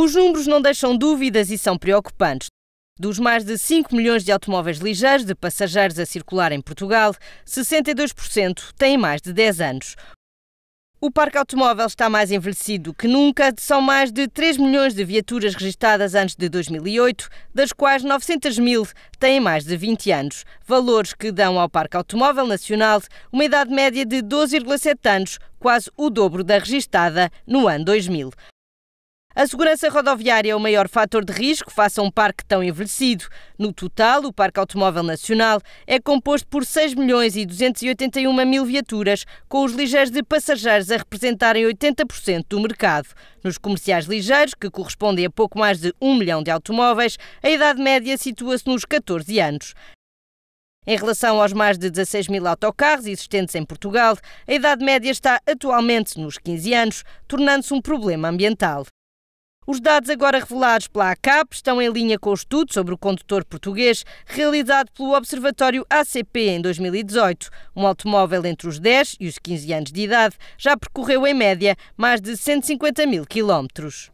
Os números não deixam dúvidas e são preocupantes. Dos mais de 5 milhões de automóveis ligeiros de passageiros a circular em Portugal, 62% têm mais de 10 anos. O parque automóvel está mais envelhecido que nunca, são mais de 3 milhões de viaturas registadas antes de 2008, das quais 900 mil têm mais de 20 anos, valores que dão ao Parque Automóvel Nacional uma idade média de 12,7 anos, quase o dobro da registada no ano 2000. A segurança rodoviária é o maior fator de risco face a um parque tão envelhecido. No total, o Parque Automóvel Nacional é composto por 6 milhões e 281 mil viaturas, com os ligeiros de passageiros a representarem 80% do mercado. Nos comerciais ligeiros, que correspondem a pouco mais de 1 milhão de automóveis, a idade média situa-se nos 14 anos. Em relação aos mais de 16 mil autocarros existentes em Portugal, a idade média está atualmente nos 15 anos, tornando-se um problema ambiental. Os dados agora revelados pela ACAP estão em linha com o estudo sobre o condutor português realizado pelo Observatório ACP em 2018. Um automóvel entre os 10 e os 15 anos de idade já percorreu, em média, mais de 150 mil quilómetros.